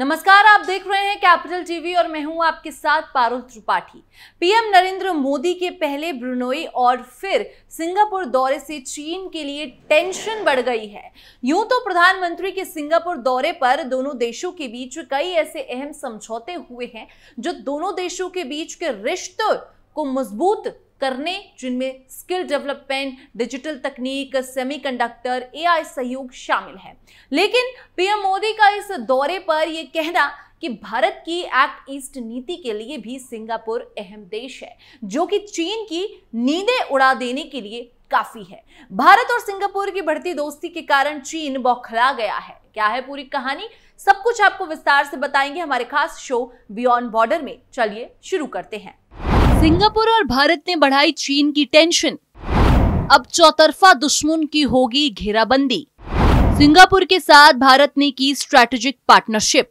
नमस्कार आप देख रहे हैं कैपिटल टीवी और मैं हूं आपके साथ पारुल त्रिपाठी पीएम नरेंद्र मोदी के पहले ब्रुनोई और फिर सिंगापुर दौरे से चीन के लिए टेंशन बढ़ गई है यूं तो प्रधानमंत्री के सिंगापुर दौरे पर दोनों देशों के बीच कई ऐसे अहम समझौते हुए हैं जो दोनों देशों के बीच के रिश्तों को मजबूत करने जिनमें स्किल डेवलपमेंट डिजिटल तकनीक सेमीकंडक्टर एआई सहयोग शामिल है लेकिन पीएम मोदी का इस दौरे पर यह कहना कि भारत की एक्ट ईस्ट नीति के लिए भी सिंगापुर अहम देश है जो कि चीन की नींदें उड़ा देने के लिए काफी है भारत और सिंगापुर की बढ़ती दोस्ती के कारण चीन बौखला गया है क्या है पूरी कहानी सब कुछ आपको विस्तार से बताएंगे हमारे खास शो बियॉन्ड बॉर्डर में चलिए शुरू करते हैं सिंगापुर और भारत ने बढ़ाई चीन की टेंशन अब चौतरफा दुश्मन की होगी घेराबंदी सिंगापुर के साथ भारत ने की स्ट्रेटेजिक पार्टनरशिप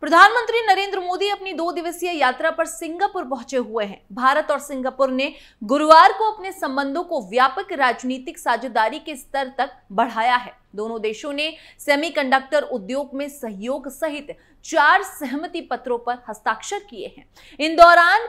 प्रधानमंत्री नरेंद्र मोदी अपनी दो दिवसीय यात्रा पर सिंगापुर पहुंचे हुए हैं भारत और सिंगापुर ने गुरुवार को अपने संबंधों को व्यापक राजनीतिक साझेदारी के स्तर तक बढ़ाया है दोनों देशों ने सेमीकंडक्टर उद्योग में सहयोग सहित चार सहमति पत्रों पर हस्ताक्षर किए हैं इन दौरान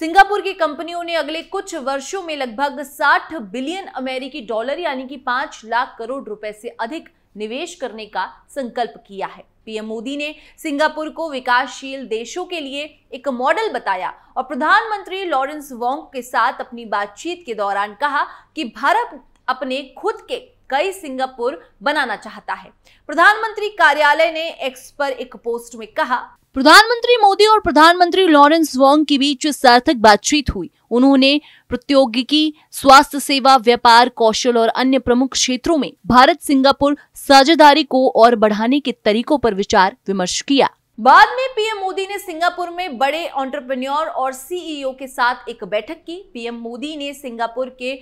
सिंगापुर की कंपनियों ने अगले कुछ वर्षों में लगभग 60 बिलियन अमेरिकी डॉलर यानी कि 5 लाख करोड़ रुपए से अधिक निवेश करने का संकल्प किया है पीएम मोदी ने सिंगापुर को विकासशील देशों के लिए एक मॉडल बताया और प्रधानमंत्री लॉरेंस वोंग के साथ अपनी बातचीत के दौरान कहा कि भारत अपने खुद के कई सिंगापुर बनाना चाहता है प्रधानमंत्री कार्यालय ने एक्स पर एक पोस्ट में कहा प्रधानमंत्री मोदी और प्रधानमंत्री लॉरेंस वोंग के बीच सार्थक बातचीत हुई उन्होंने प्रौद्योगिकी स्वास्थ्य सेवा व्यापार कौशल और अन्य प्रमुख क्षेत्रों में भारत सिंगापुर साझेदारी को और बढ़ाने के तरीकों पर विचार विमर्श किया बाद में पीएम मोदी ने सिंगापुर में बड़े एंटरप्रेन्योर और सीईओ के साथ एक बैठक की पीएम मोदी ने सिंगापुर के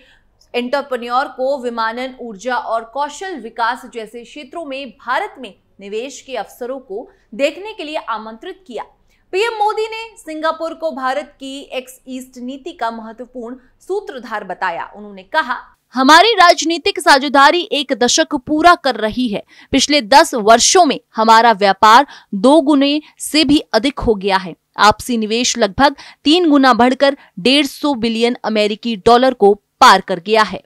एंटरप्रन्योर को विमानन ऊर्जा और कौशल विकास जैसे क्षेत्रों में भारत में निवेश के अवसरों को देखने के लिए आमंत्रित किया पीएम मोदी ने सिंगापुर को भारत की एक्स ईस्ट नीति का महत्वपूर्ण सूत्रधार बताया उन्होंने कहा हमारी राजनीतिक साझेदारी एक दशक पूरा कर रही है पिछले दस वर्षों में हमारा व्यापार दो गुने से भी अधिक हो गया है आपसी निवेश लगभग तीन गुना बढ़कर डेढ़ सौ बिलियन अमेरिकी डॉलर को पार कर गया है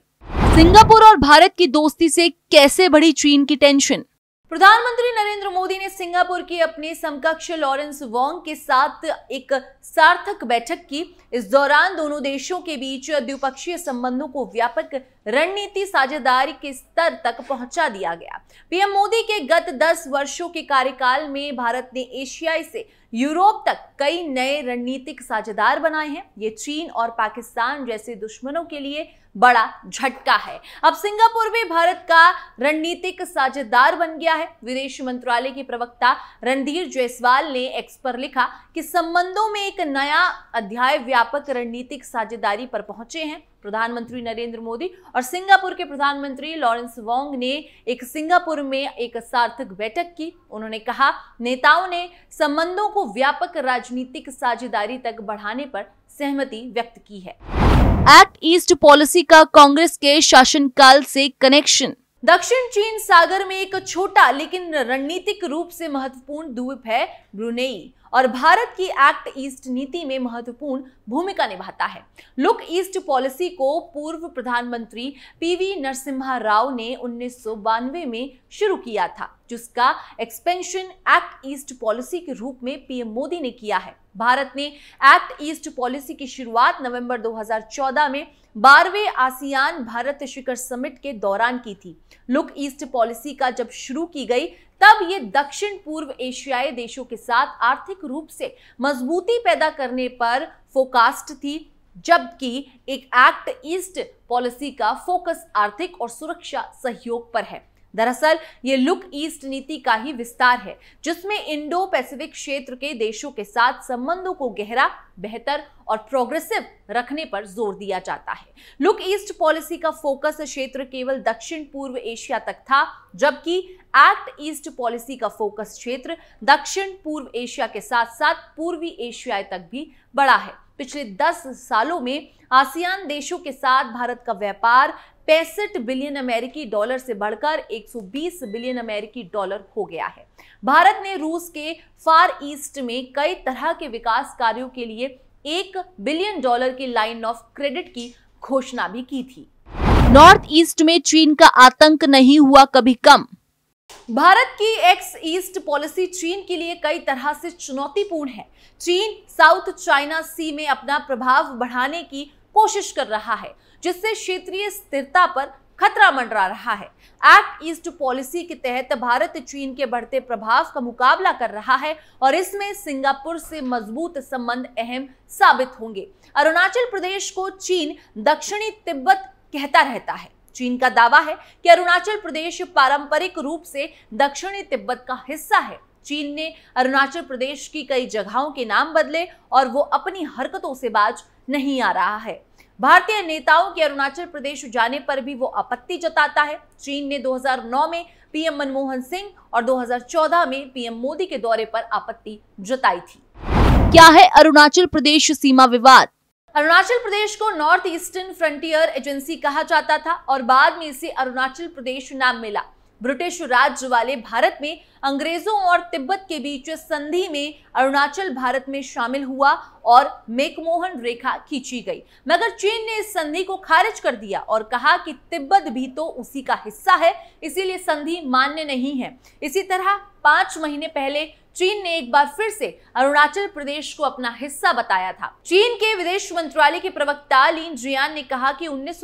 सिंगापुर और भारत की दोस्ती से कैसे बढ़ी चीन की टेंशन प्रधानमंत्री नरेंद्र मोदी ने सिंगापुर के अपने समकक्ष लॉरेंस वोंग के साथ एक सार्थक बैठक की इस दौरान दोनों देशों के बीच द्विपक्षीय संबंधों को व्यापक रणनीति साझेदारी के स्तर तक पहुंचा दिया गया पीएम मोदी के गत 10 वर्षों के कार्यकाल में भारत ने एशियाई से यूरोप तक कई नए रणनीतिक साझेदार बनाए हैं ये चीन और पाकिस्तान जैसे दुश्मनों के लिए बड़ा झटका है अब सिंगापुर भी भारत का रणनीतिक साझेदार बन गया है विदेश मंत्रालय के प्रवक्ता रणधीर जायसवाल ने एक्स पर लिखा कि संबंधों में एक नया अध्याय व्यापक रणनीतिक साझेदारी पर पहुंचे हैं प्रधानमंत्री नरेंद्र मोदी और सिंगापुर के प्रधानमंत्री लॉरेंस वोंग ने एक सिंगापुर में एक सार्थक बैठक की उन्होंने कहा नेताओं ने संबंधों को व्यापक राजनीतिक साझेदारी तक बढ़ाने पर सहमति व्यक्त की है एक्ट ईस्ट पॉलिसी का कांग्रेस के शासनकाल से कनेक्शन दक्षिण चीन सागर में एक छोटा लेकिन रणनीतिक रूप से महत्वपूर्ण द्वीप है ब्रुनेई और भारत की एक्ट ईस्ट नीति में महत्वपूर्ण भूमिका निभाता है लुक ईस्ट पॉलिसी को पूर्व प्रधानमंत्री पीवी नरसिम्हा राव ने उन्नीस में शुरू किया था जिसका एक्सपेंशन एक्ट ईस्ट पॉलिसी के रूप में पीएम मोदी ने किया है भारत ने एक्ट ईस्ट पॉलिसी की शुरुआत नवंबर 2014 में बारहवें आसियान भारत शिखर समिट के दौरान की थी लुक ईस्ट पॉलिसी का जब शुरू की गई तब ये दक्षिण पूर्व एशियाई देशों के साथ आर्थिक रूप से मजबूती पैदा करने पर फोकास्ट थी जबकि एक एक्ट ईस्ट पॉलिसी का फोकस आर्थिक और सुरक्षा सहयोग पर है दरअसल ये लुक ईस्ट नीति का ही विस्तार है जिसमें इंडो पैसिफिक क्षेत्र के देशों के साथ संबंधों को गहरा बेहतर और प्रोग्रेसिव रखने पर जोर दिया जाता है लुक ईस्ट पॉलिसी का फोकस क्षेत्र केवल दक्षिण पूर्व एशिया तक था जबकि एक्ट ईस्ट पॉलिसी का फोकस क्षेत्र दक्षिण पूर्व एशिया के साथ साथ पूर्वी एशिया तक भी बड़ा है पिछले 10 सालों में आसियान देशों के साथ भारत का व्यापार पैंसठ बिलियन अमेरिकी डॉलर से बढ़कर 120 बिलियन अमेरिकी डॉलर हो गया है भारत ने रूस के फार ईस्ट में कई तरह के विकास कार्यों के लिए एक बिलियन डॉलर की लाइन ऑफ क्रेडिट की घोषणा भी की थी नॉर्थ ईस्ट में चीन का आतंक नहीं हुआ कभी कम भारत की एक्स ईस्ट पॉलिसी चीन के लिए कई तरह से चुनौतीपूर्ण है चीन साउथ चाइना सी में अपना प्रभाव बढ़ाने की कोशिश कर रहा है जिससे क्षेत्रीय स्थिरता पर खतरा मंडरा रहा है एक्ट ईस्ट पॉलिसी के तहत भारत चीन के बढ़ते प्रभाव का मुकाबला कर रहा है और इसमें सिंगापुर से मजबूत संबंध अहम साबित होंगे अरुणाचल प्रदेश को चीन दक्षिणी तिब्बत कहता रहता है चीन का दावा है कि अरुणाचल प्रदेश पारंपरिक रूप से दक्षिणी तिब्बत का हिस्सा है चीन ने अरुणाचल प्रदेश की कई जगहों के नाम बदले और वो अपनी हरकतों से बाज नहीं आ रहा है भारतीय नेताओं के अरुणाचल प्रदेश जाने पर भी वो आपत्ति जताता है चीन ने 2009 में पीएम मनमोहन सिंह और 2014 में पीएम मोदी के दौरे पर आपत्ति जताई थी क्या है अरुणाचल प्रदेश सीमा विवाद अरुणाचल प्रदेश को नॉर्थ ईस्टर्न फ्रंटियर एजेंसी कहा जाता था और बाद में इसे अरुणाचल प्रदेश नाम मिला ब्रिटिश राज्य वाले भारत में अंग्रेजों और तिब्बत के बीच संधि में अरुणाचल भारत में शामिल हुआ और मेकमोहन रेखा खींची गई मगर चीन ने इस संधि को खारिज कर दिया और कहा कि तिब्बत भी तो उसी का हिस्सा है इसीलिए संधि मान्य नहीं है इसी तरह पांच महीने पहले चीन ने एक बार फिर से अरुणाचल प्रदेश को अपना हिस्सा बताया था चीन के विदेश मंत्रालय के प्रवक्ता लीन जियान ने कहा कि उन्नीस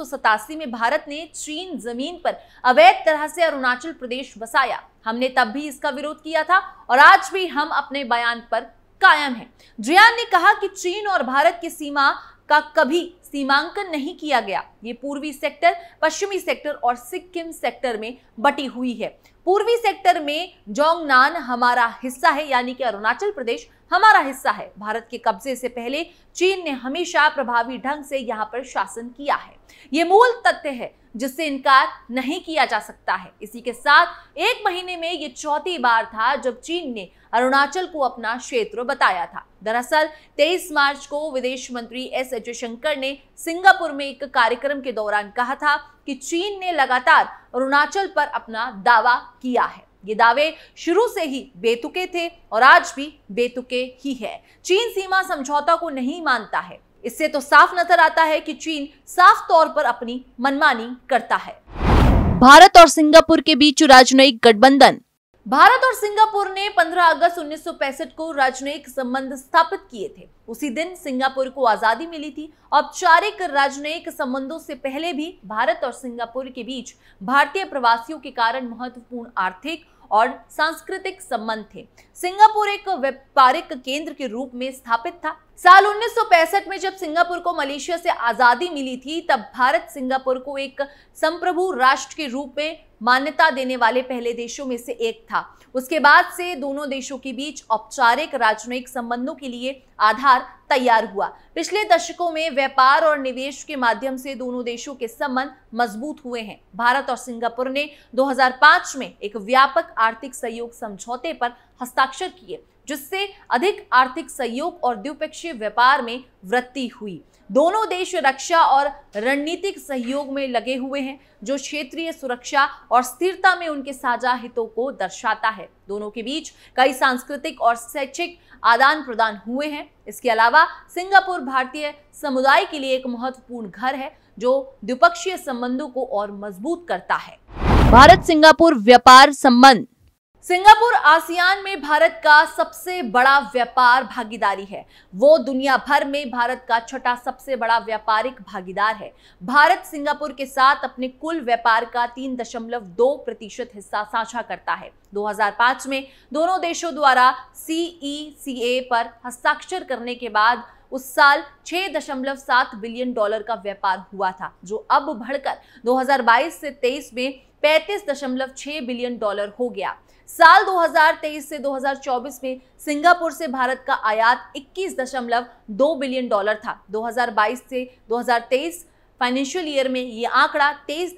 में भारत ने चीन जमीन पर अवैध तरह से अरुणाचल प्रदेश बसाया हमने तब भी इसका विरोध किया था और आज भी हम अपने बयान पर कायम है जियान ने कहा कि चीन और भारत की सीमा का कभी सीमांकन नहीं किया गया ये पूर्वी सेक्टर पश्चिमी सेक्टर और सिक्किम सेक्टर में बटी हुई है पूर्वी सेक्टर में जोंगनान हमारा हिस्सा है यानी कि अरुणाचल प्रदेश हमारा हिस्सा है भारत के कब्जे से पहले चीन ने हमेशा प्रभावी ढंग से यहाँ पर शासन किया है ये मूल तथ्य है जिससे इनकार नहीं किया जा सकता है इसी के साथ एक महीने में ये चौथी बार था जब चीन ने अरुणाचल को अपना क्षेत्र बताया था दरअसल 23 मार्च को विदेश मंत्री एस जयशंकर ने सिंगापुर में एक कार्यक्रम के दौरान कहा था कि चीन ने लगातार अरुणाचल पर अपना दावा किया है ये दावे शुरू से ही बेतुके थे और आज भी बेतुके ही है चीन सीमा समझौता को नहीं मानता है इससे तो साफ नजर आता है कि चीन साफ तौर पर अपनी मनमानी करता है भारत और सिंगापुर के बीच राजनयिक गठबंधन भारत और सिंगापुर ने 15 अगस्त उन्नीस को राजनयिक संबंध स्थापित किए थे उसी दिन सिंगापुर को आजादी मिली थी औपचारिक राजनयिक संबंधों से पहले भी भारत और सिंगापुर के बीच भारतीय प्रवासियों के कारण महत्वपूर्ण आर्थिक और सांस्कृतिक संबंध थे सिंगापुर एक व्यापारिक केंद्र के रूप में स्थापित था साल 1965 में जब सिंगापुर को मलेशिया से आज़ादी मिली थी तब भारत सिंगापुर को एक संप्रभु राष्ट्र के रूप में मान्यता देने वाले पहले देशों में से एक था उसके बाद से दोनों देशों के बीच औपचारिक राजनयिक संबंधों के लिए आधार तैयार हुआ पिछले दशकों में व्यापार और निवेश के माध्यम से दोनों देशों के संबंध मजबूत हुए हैं भारत और सिंगापुर ने 2005 में एक व्यापक आर्थिक सहयोग समझौते पर हस्ताक्षर किए जिससे अधिक आर्थिक सहयोग और द्विपक्षीय व्यापार में वृद्धि हुई दोनों देश रक्षा और रणनीतिक सहयोग में लगे हुए हैं जो क्षेत्रीय सुरक्षा और स्थिरता में उनके साझा हितों को दर्शाता है दोनों के बीच कई सांस्कृतिक और शैक्षिक आदान प्रदान हुए हैं इसके अलावा सिंगापुर भारतीय समुदाय के लिए एक महत्वपूर्ण घर है जो द्विपक्षीय संबंधों को और मजबूत करता है भारत सिंगापुर व्यापार संबंध सिंगापुर आसियान में भारत का सबसे बड़ा व्यापार भागीदारी है वो दुनिया भर में भारत का छठा सबसे बड़ा व्यापारिक भागीदार है भारत सिंगापुर के साथ अपने कुल व्यापार का तीन दशमलव दो प्रतिशत हिस्सा साझा करता है 2005 में दोनों देशों द्वारा सीईसीए e पर हस्ताक्षर करने के बाद उस साल 6.7 बिलियन डॉलर का व्यापार हुआ था जो अब बढ़कर 2022 से 23 में 35.6 बिलियन डॉलर हो गया साल 2023 से 2024 में सिंगापुर से भारत का आयात 21.2 बिलियन डॉलर था 2022 से 2023 फाइनेंशियल ईयर में ये आंकड़ा तेईस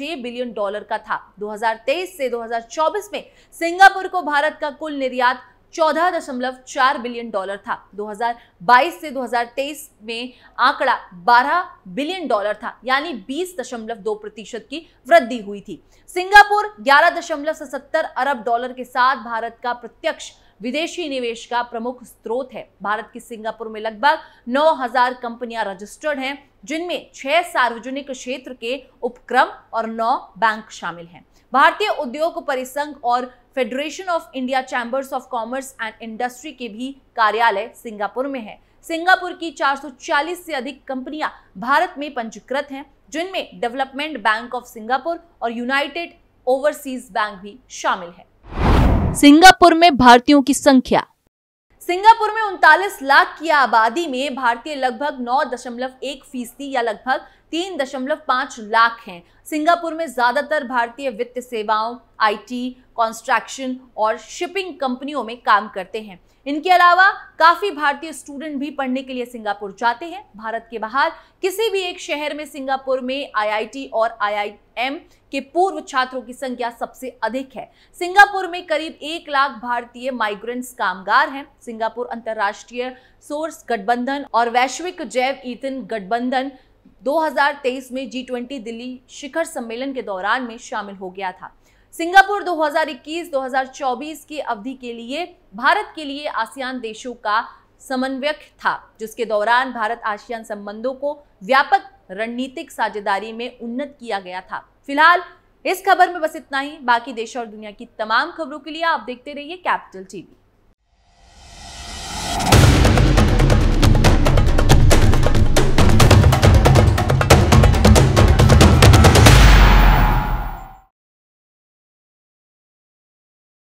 बिलियन डॉलर का था 2023 से 2024 में सिंगापुर को भारत का कुल निर्यात चौदह दशमलव चार बिलियन डॉलर था 2022 से 2023 में आंकड़ा 12 बिलियन डॉलर था यानी 20.2 प्रतिशत की वृद्धि हुई थी सिंगापुर ग्यारह दशमलव सतर अरब डॉलर के साथ भारत का प्रत्यक्ष विदेशी निवेश का प्रमुख स्रोत है भारत की सिंगापुर में लगभग 9000 कंपनियां रजिस्टर्ड हैं जिनमें छह सार्वजनिक क्षेत्र के उपक्रम और नौ बैंक शामिल हैं भारतीय उद्योग परिसंघ और federation of India chambers of commerce and industry के भी कार्यालय सिंगापुर में है सिंगापुर की 440 से अधिक कंपनियां भारत में पंजीकृत हैं जिनमें डेवलपमेंट बैंक ऑफ सिंगापुर और यूनाइटेड ओवरसीज बैंक भी शामिल है सिंगापुर में भारतीयों की संख्या सिंगापुर में उनतालीस लाख की आबादी में भारतीय लगभग नौ दशमलव एक फीसदी या लगभग तीन दशमलव पाँच लाख हैं सिंगापुर में ज़्यादातर भारतीय वित्त सेवाओं आईटी, कंस्ट्रक्शन और शिपिंग कंपनियों में काम करते हैं इनके अलावा काफ़ी भारतीय स्टूडेंट भी पढ़ने के लिए सिंगापुर जाते हैं भारत के बाहर किसी भी एक शहर में सिंगापुर में आईआईटी और आईआईएम के पूर्व छात्रों की संख्या सबसे अधिक है सिंगापुर में करीब एक लाख भारतीय माइग्रेंट्स कामगार हैं सिंगापुर अंतर्राष्ट्रीय सोर्स गठबंधन और वैश्विक जैव ईथन गठबंधन 2023 में जी दिल्ली शिखर सम्मेलन के दौरान में शामिल हो गया था सिंगापुर 2021-2024 की अवधि के लिए भारत के लिए आसियान देशों का समन्वयक था जिसके दौरान भारत आसियान संबंधों को व्यापक रणनीतिक साझेदारी में उन्नत किया गया था फिलहाल इस खबर में बस इतना ही बाकी देश और दुनिया की तमाम खबरों के लिए आप देखते रहिए कैपिटल टीवी